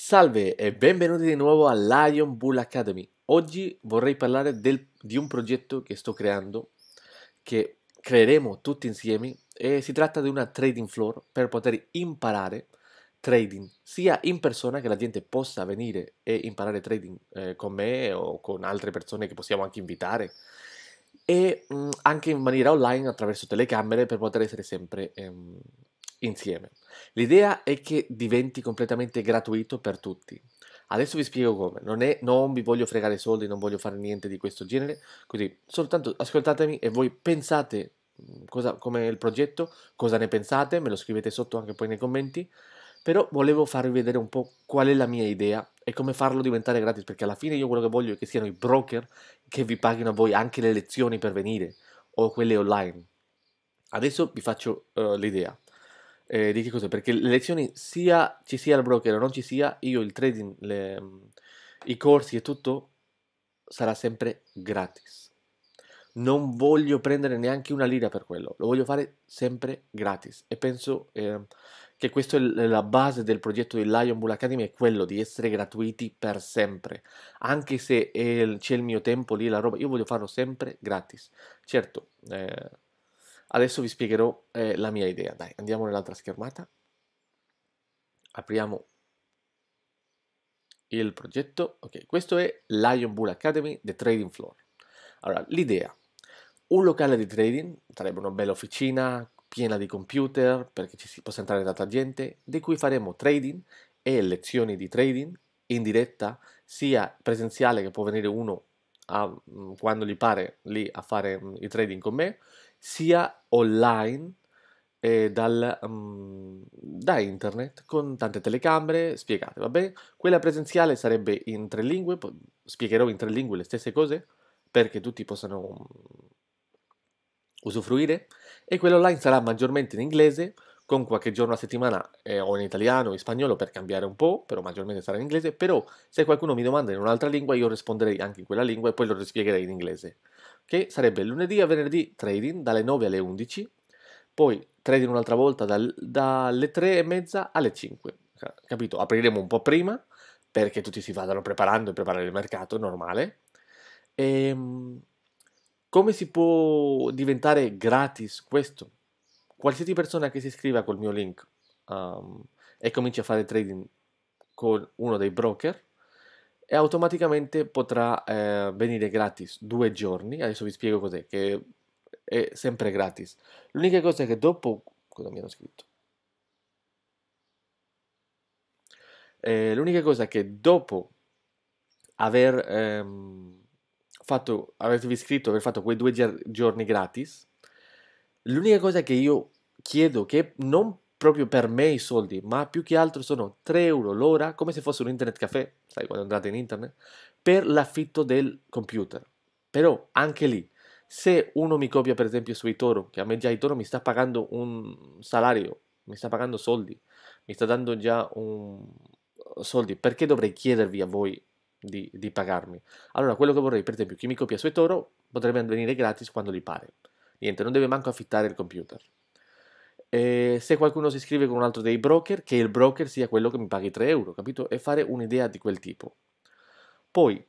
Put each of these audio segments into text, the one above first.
Salve e benvenuti di nuovo a Lion Bull Academy. Oggi vorrei parlare del, di un progetto che sto creando, che creeremo tutti insieme e si tratta di una trading floor per poter imparare trading sia in persona che la gente possa venire e imparare trading eh, con me o con altre persone che possiamo anche invitare e mh, mm, anche in maniera online attraverso telecamere per poter essere sempre ehm, insieme. L'idea è che diventi completamente gratuito per tutti. Adesso vi spiego come. Non, è, non vi voglio fregare soldi, non voglio fare niente di questo genere. Così, soltanto ascoltatemi e voi pensate mm, cosa, come il progetto, cosa ne pensate, me lo scrivete sotto anche poi nei commenti. Però volevo farvi vedere un po' qual è la mia idea e come farlo diventare gratis, perché alla fine io quello che voglio è che siano i broker che vi paghino a voi anche le lezioni per venire o quelle online. Adesso vi faccio uh, l'idea. Eh, di che cosa? Perché le lezioni, sia ci sia il broker o non ci sia, io il trading, le, i corsi e tutto sarà sempre gratis. Non voglio prendere neanche una lira per quello, lo voglio fare sempre gratis. E penso eh, che questa è la base del progetto di Lion Bull Academy, è quello di essere gratuiti per sempre. Anche se il, c'è il mio tempo lì, la roba, io voglio farlo sempre gratis. Certo, eh, Adesso vi spiegherò eh, la mia idea. Dai, andiamo nell'altra schermata. Apriamo il progetto. Ok, questo è Lion Bull Academy, The Trading Floor. Allora, l'idea. Un locale di trading, sarebbe una bella officina piena di computer perché ci si possa entrare tanta gente, di cui faremo trading e lezioni di trading in diretta, sia presenziale che può venire uno a, mm, quando gli pare lì a fare mm, i trading con me, sia online eh, dal, um, da internet con tante telecamere spiegate, va bene? Quella presenziale sarebbe in tre lingue, spiegherò in tre lingue le stesse cose perché tutti possano mm, usufruire e quella online sarà maggiormente in inglese con qualche giorno a settimana eh, o in italiano o in spagnolo per cambiare un po', però maggiormente sarà in inglese, però se qualcuno mi domanda in un'altra lingua io risponderei anche in quella lingua e poi lo rispiegherei in inglese che sarebbe lunedì a venerdì trading dalle 9 alle 11, poi trading un'altra volta dal, dalle 3 e mezza alle 5. Capito? Apriremo un po' prima perché tutti si vadano preparando e preparare il mercato, è normale. E, ehm, come si può diventare gratis questo? Qualsiasi persona che si iscriva col mio link um, e cominci a fare trading con uno dei broker e automaticamente potrà eh, venire gratis due giorni. Adesso vi spiego cos'è, che è sempre gratis. L'unica cosa è che dopo... Cosa mi hanno scritto? Eh, l'unica cosa è che dopo aver ehm, fatto, avervi scritto, aver fatto quei due giorni gratis, l'unica cosa che io chiedo che non proprio per me i soldi, ma più che altro sono 3 euro l'ora, come se fosse un internet caffè, sai quando andate in internet, per l'affitto del computer. Però anche lì, se uno mi copia per esempio su Itoro, che a me già Itoro mi sta pagando un salario, mi sta pagando soldi, mi sta dando già un soldi, perché dovrei chiedervi a voi di, di pagarmi? Allora, quello che vorrei, per esempio, chi mi copia su Itoro potrebbe venire gratis quando gli pare. Niente, non deve manco affittare il computer se qualcuno si iscrive con un altro dei broker, che il broker sia quello che mi paghi 3 euro, capito? E fare un'idea di quel tipo. Poi,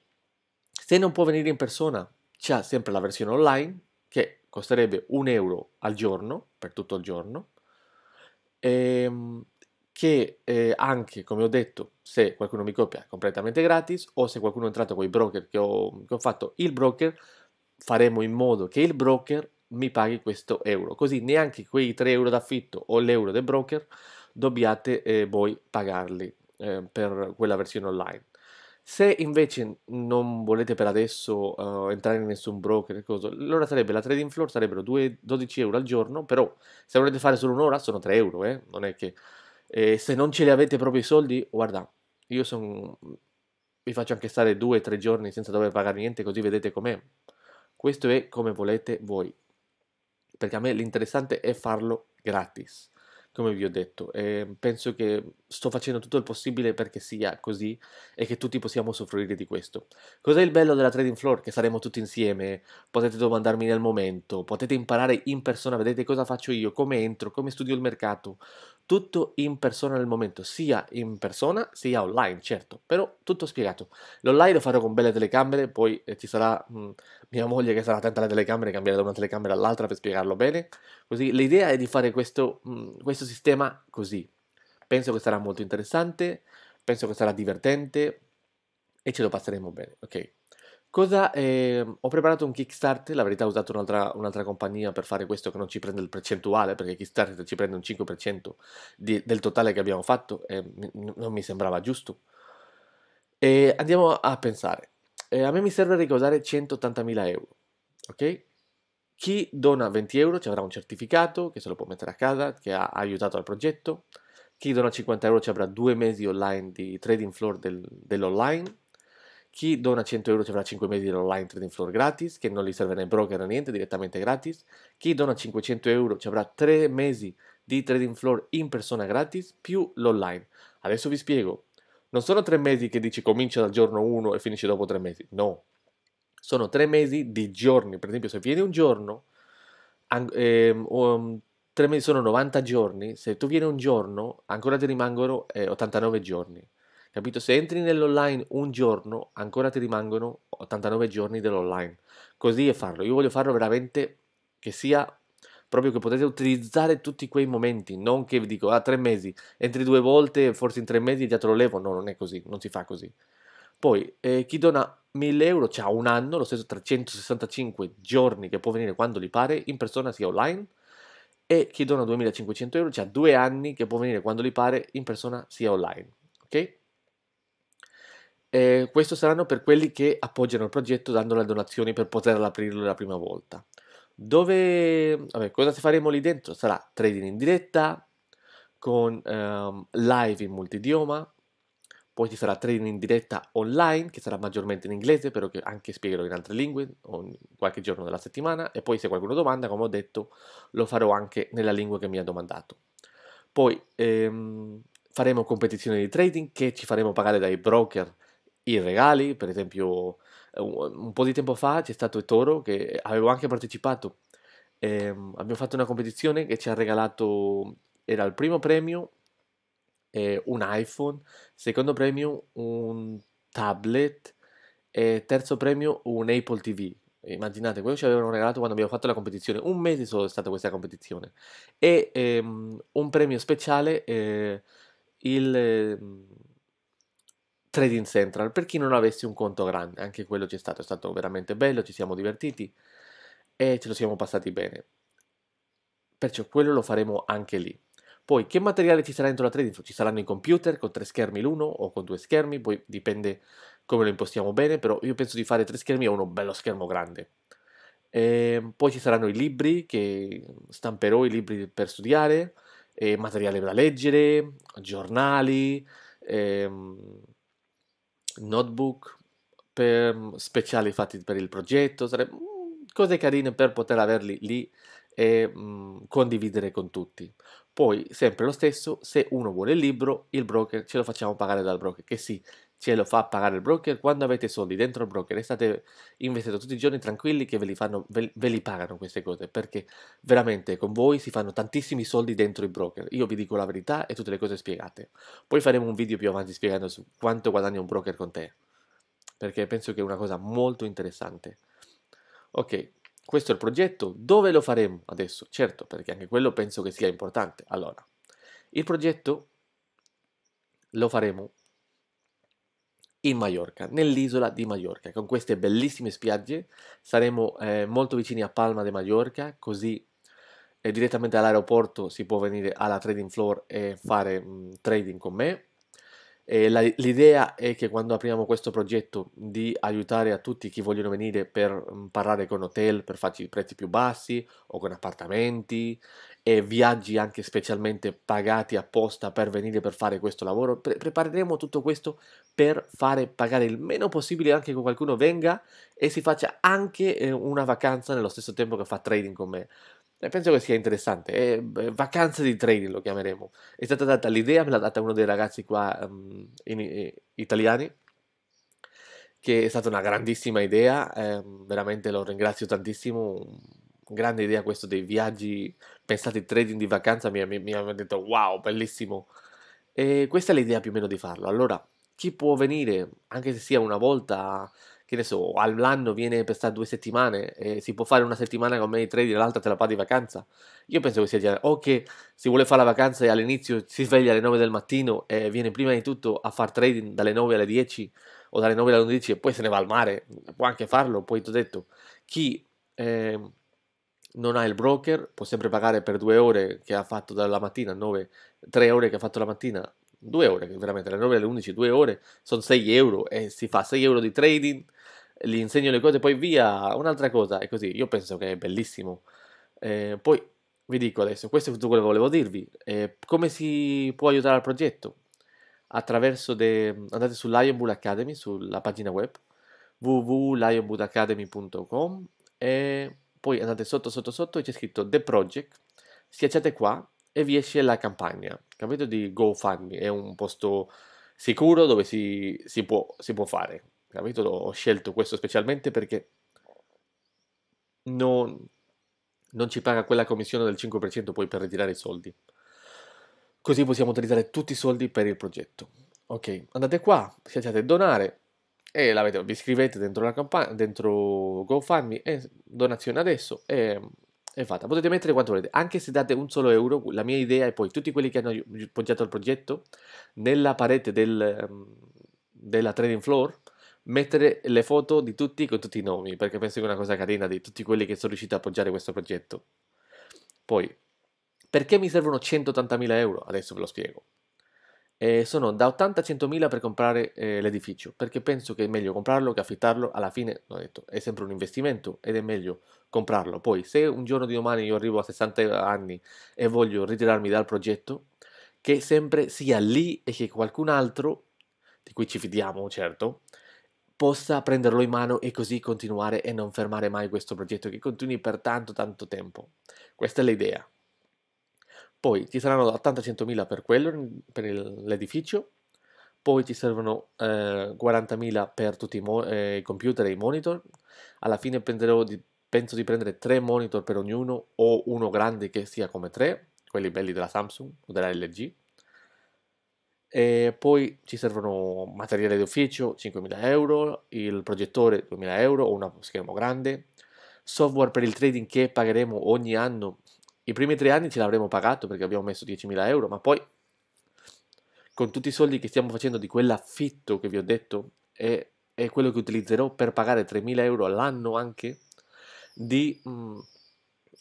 se non può venire in persona, c'è sempre la versione online, che costerebbe un euro al giorno, per tutto il giorno, ehm, che eh, anche, come ho detto, se qualcuno mi copia è completamente gratis, o se qualcuno è entrato con i broker che ho, che ho fatto, il broker, faremo in modo che il broker mi paghi questo euro. Così neanche quei 3 euro d'affitto o l'euro del broker dobbiate eh, voi pagarli eh, per quella versione online. Se invece non volete per adesso eh, entrare in nessun broker, cosa, allora sarebbe la trading floor, sarebbero 2, 12 euro al giorno, però se volete fare solo un'ora sono 3 euro, eh. non è che... Eh, se non ce li avete proprio i soldi, guarda, io son, vi faccio anche stare 2-3 giorni senza dover pagare niente, così vedete com'è. Questo è come volete voi perché a me l'interessante è farlo gratis, come vi ho detto. E ehm, penso che sto facendo tutto il possibile perché sia così e che tutti possiamo soffrire di questo. Cos'è il bello della trading floor? Che saremo tutti insieme, potete domandarmi nel momento, potete imparare in persona, vedete cosa faccio io, come entro, come studio il mercato, tutto in persona nel momento, sia in persona sia online, certo, però tutto spiegato. L'online lo farò con belle telecamere, poi eh, ci sarà mh, mm, mia moglie che sarà attenta alle telecamere, cambierà da una telecamera all'altra per spiegarlo bene. Così l'idea è di fare questo, mh, mm, questo sistema così. Penso che sarà molto interessante, penso che sarà divertente e ce lo passeremo bene, ok? Cosa, eh, ho preparato un Kickstarter, la verità ho usato un'altra, un'altra, compagnia per fare questo che non ci prende il percentuale, perché Kickstarter ci prende un 5% di, del totale che abbiamo fatto e m- non mi sembrava giusto. E andiamo a pensare. Eh, a me mi serve ricordare 180.000 euro, ok? Chi dona 20 euro ci avrà un certificato che se lo può mettere a casa, che ha aiutato al progetto. Chi dona 50 euro ci avrà due mesi online di trading floor del, dell'online chi dona 100 euro ci avrà 5 mesi dell'online trading floor gratis, che non gli serve né broker né niente, direttamente gratis. Chi dona 500 euro ci avrà 3 mesi di trading floor in persona gratis più l'online. Adesso vi spiego. Non sono 3 mesi che dici comincia dal giorno 1 e finisce dopo 3 mesi. No. Sono 3 mesi di giorni. Per esempio, se vieni un giorno, ehm, um, sono 90 giorni. Se tu vieni un giorno, ancora ti rimangono eh, 89 giorni. Capito? Se entri nell'online un giorno, ancora ti rimangono 89 giorni dell'online. Così è farlo. Io voglio farlo veramente che sia proprio che potete utilizzare tutti quei momenti, non che vi dico, ah, tre mesi, entri due volte, forse in tre mesi già te lo levo. No, non è così, non si fa così. Poi, eh, chi dona 1000 euro ha un anno, lo stesso 365 giorni che può venire quando gli pare, in persona sia online, e chi dona 2500 euro ha due anni che può venire quando gli pare, in persona sia online. Ok? Eh, questo saranno per quelli che appoggiano il progetto dando le donazioni per poter aprirlo la prima volta. Dove, vabbè, cosa faremo lì dentro? Sarà trading in diretta con ehm, live in multidioma, poi ci sarà trading in diretta online che sarà maggiormente in inglese, però che anche spiegherò in altre lingue ogni, qualche giorno della settimana e poi se qualcuno domanda, come ho detto, lo farò anche nella lingua che mi ha domandato. Poi ehm, faremo competizioni di trading che ci faremo pagare dai broker i regali, per esempio eh, un po' di tempo fa c'è stato Toro che avevo anche partecipato, eh, abbiamo fatto una competizione che ci ha regalato, era il primo premio eh, un iPhone, secondo premio un tablet e terzo premio un Apple TV. Immaginate quello ci avevano regalato quando abbiamo fatto la competizione, un mese solo è stata questa competizione e ehm, un premio speciale, eh, il ehm, Trading Central per chi non avesse un conto grande, anche quello c'è stato, è stato veramente bello, ci siamo divertiti e ce lo siamo passati bene. Perciò quello lo faremo anche lì. Poi che materiale ci sarà dentro la trading? Ci saranno i computer con tre schermi l'uno o con due schermi, poi dipende come lo impostiamo bene, però io penso di fare tre schermi e uno bello schermo grande. E ehm, poi ci saranno i libri che stamperò, i libri per studiare, materiale da leggere, giornali. Ehm notebook per mm, speciali fatti per il progetto, sarebbe, mm, cose carine per poter averli lì e mh, mm, condividere con tutti. Poi, sempre lo stesso, se uno vuole il libro, il broker ce lo facciamo pagare dal broker, che sì, ce lo fa pagare il broker quando avete soldi dentro il broker e state investendo tutti i giorni tranquilli che ve li, fanno, ve, ve li, pagano queste cose perché veramente con voi si fanno tantissimi soldi dentro i broker io vi dico la verità e tutte le cose spiegate poi faremo un video più avanti spiegando su quanto guadagna un broker con te perché penso che è una cosa molto interessante ok questo è il progetto, dove lo faremo adesso? Certo, perché anche quello penso che sia importante. Allora, il progetto lo faremo in Maiorca, nell'isola di Maiorca, con queste bellissime spiagge. Saremo eh, molto vicini a Palma de Maiorca, così eh, direttamente all'aeroporto si può venire alla trading floor e fare mh, trading con me. Eh, la, l'idea è che quando apriamo questo progetto di aiutare a tutti chi vogliono venire per mm, parlare con hotel per farci prezzi più bassi o con appartamenti e viaggi anche specialmente pagati apposta per venire per fare questo lavoro, Pre- prepareremo tutto questo per fare pagare il meno possibile anche che qualcuno venga e si faccia anche eh, una vacanza nello stesso tempo che fa trading con me. Eh, penso che sia interessante. È eh, vacanze di trading lo chiameremo. È stata data l'idea, me l'ha data uno dei ragazzi qua um, in, in, eh, italiani, che è stata una grandissima idea. Eh, veramente lo ringrazio tantissimo. Grande idea questo dei viaggi pensati trading di vacanza. Mi, mi, mi hanno detto wow, bellissimo. E questa è l'idea più o meno di farlo. Allora, chi può venire, anche se sia una volta che ne so, all'anno viene per stare due settimane e si può fare una settimana con me di trading e l'altra te la fa di vacanza. Io penso che sia già, o che si vuole fare la vacanza e all'inizio si sveglia alle 9 del mattino e viene prima di tutto a fare trading dalle 9 alle 10 o dalle 9 alle 11 e poi se ne va al mare, può anche farlo, poi ti ho detto, chi eh, non ha il broker può sempre pagare per due ore che ha fatto dalla mattina, 9, tre ore che ha fatto la mattina, due ore, veramente alle 9 alle 11, due ore, sono 6 euro e si fa 6 euro di trading, gli insegno le cose, poi via, un'altra cosa, e così, io penso che è bellissimo. Eh, poi vi dico adesso, questo è tutto quello che volevo dirvi, eh, come si può aiutare al progetto? Attraverso, de, andate su Lionwood Academy, sulla pagina web, www.lionwoodacademy.com e poi andate sotto sotto sotto e c'è scritto The Project, schiacciate qua e vi esce la campagna, capito? Di GoFundMe, è un posto sicuro dove si, si, può, si può, fare, capito? Ho scelto questo specialmente perché non, non ci paga quella commissione del 5% poi per ritirare i soldi. Così possiamo utilizzare tutti i soldi per il progetto. Ok, andate qua, schiacciate donare e l'avete, vi iscrivete dentro, la campa- dentro GoFundMe e donazione adesso e Infatti, potete mettere quanto volete, anche se date un solo euro, la mia idea è poi tutti quelli che hanno appoggiato il progetto, nella parete del, ehm, della trading floor, mettere le foto di tutti con tutti i nomi, perché penso che è una cosa carina di tutti quelli che sono riusciti a appoggiare questo progetto. Poi, perché mi servono 180.000 euro? Adesso ve lo spiego. Eh, sono da 80 a 100.000 per comprare eh, l'edificio, perché penso che è meglio comprarlo che affittarlo, alla fine, ho detto, è sempre un investimento ed è meglio comprarlo. Poi se un giorno di domani io arrivo a 60 anni e voglio ritirarmi dal progetto, che sempre sia lì e che qualcun altro, di cui ci fidiamo certo, possa prenderlo in mano e così continuare e non fermare mai questo progetto che continui per tanto tanto tempo. Questa è l'idea. Poi ci saranno 80-100.000 per quello, per l'edificio, poi ci servono eh, 40.000 per tutti i, eh, i, computer e i monitor, alla fine di, penso di prendere tre monitor per ognuno o uno grande che sia come tre, quelli belli della Samsung o della LG. E poi ci servono materiale d'ufficio 5.000 euro, il progettore 2.000 euro o uno schermo grande, software per il trading che pagheremo ogni anno i primi tre anni ce l'avremo pagato perché abbiamo messo 10.000 euro, ma poi con tutti i soldi che stiamo facendo di quell'affitto che vi ho detto è, e quello che utilizzerò per pagare 3.000 euro all'anno anche di, mh, mm,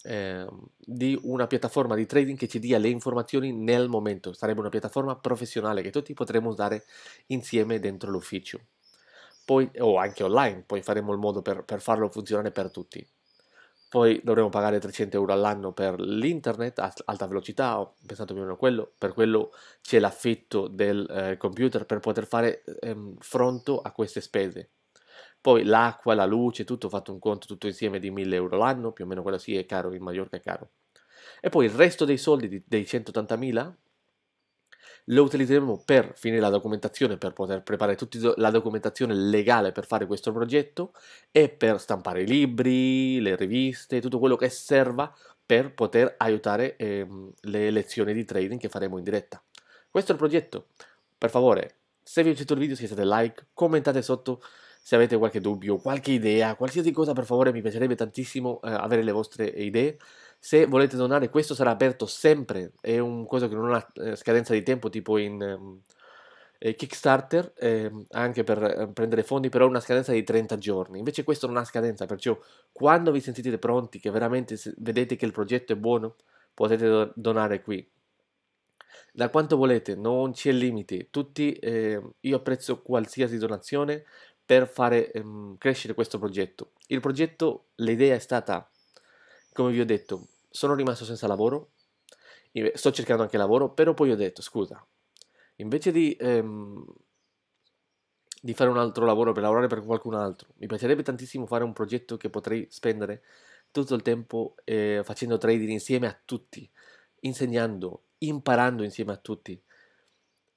eh, di una piattaforma di trading che ci dia le informazioni nel momento. Sarebbe una piattaforma professionale che tutti potremo usare insieme dentro l'ufficio. Poi, o anche online, poi faremo il modo per, per farlo funzionare per tutti poi dovremo pagare 300 euro all'anno per l'internet a alta velocità, ho pensato più o meno a quello, per quello c'è l'affitto del eh, computer per poter fare ehm, fronte a queste spese. Poi l'acqua, la luce, tutto, ho fatto un conto tutto insieme di 1000 euro l'anno, più o meno quello sì è caro, in Mallorca è caro. E poi il resto dei soldi, dei 180.000, lo utilizzeremo per finire la documentazione, per poter preparare tutta la documentazione legale per fare questo progetto e per stampare i libri, le riviste, tutto quello che serva per poter aiutare ehm, le lezioni di trading che faremo in diretta. Questo è il progetto. Per favore, se vi è piaciuto il video, lasciate like, commentate sotto se avete qualche dubbio, qualche idea, qualsiasi cosa, per favore, mi piacerebbe tantissimo eh, avere le vostre idee. Se volete donare, questo sarà aperto sempre, è un cosa che non ha eh, scadenza di tempo tipo in ehm, eh, Kickstarter, eh, anche per ehm, prendere fondi, però una scadenza di 30 giorni. Invece questo non ha scadenza, perciò quando vi sentite pronti, che veramente vedete che il progetto è buono, potete do- donare qui. Da quanto volete, non c'è limite. Tutti, ehm, io apprezzo qualsiasi donazione per fare ehm, crescere questo progetto. Il progetto, l'idea è stata come vi ho detto, sono rimasto senza lavoro, sto cercando anche lavoro, però poi ho detto, scusa, invece di, ehm, di fare un altro lavoro per lavorare per qualcun altro, mi piacerebbe tantissimo fare un progetto che potrei spendere tutto il tempo eh, facendo trading insieme a tutti, insegnando, imparando insieme a tutti.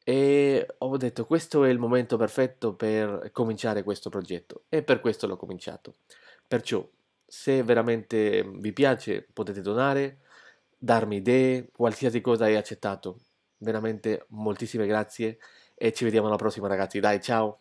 E ho detto questo è il momento perfetto per cominciare questo progetto e per questo l'ho cominciato. Perciò se veramente mhmm, vi piace potete donare, darmi idee, qualsiasi cosa è accettato. Veramente moltissime grazie e ci vediamo alla prossima ragazzi. Dai, ciao!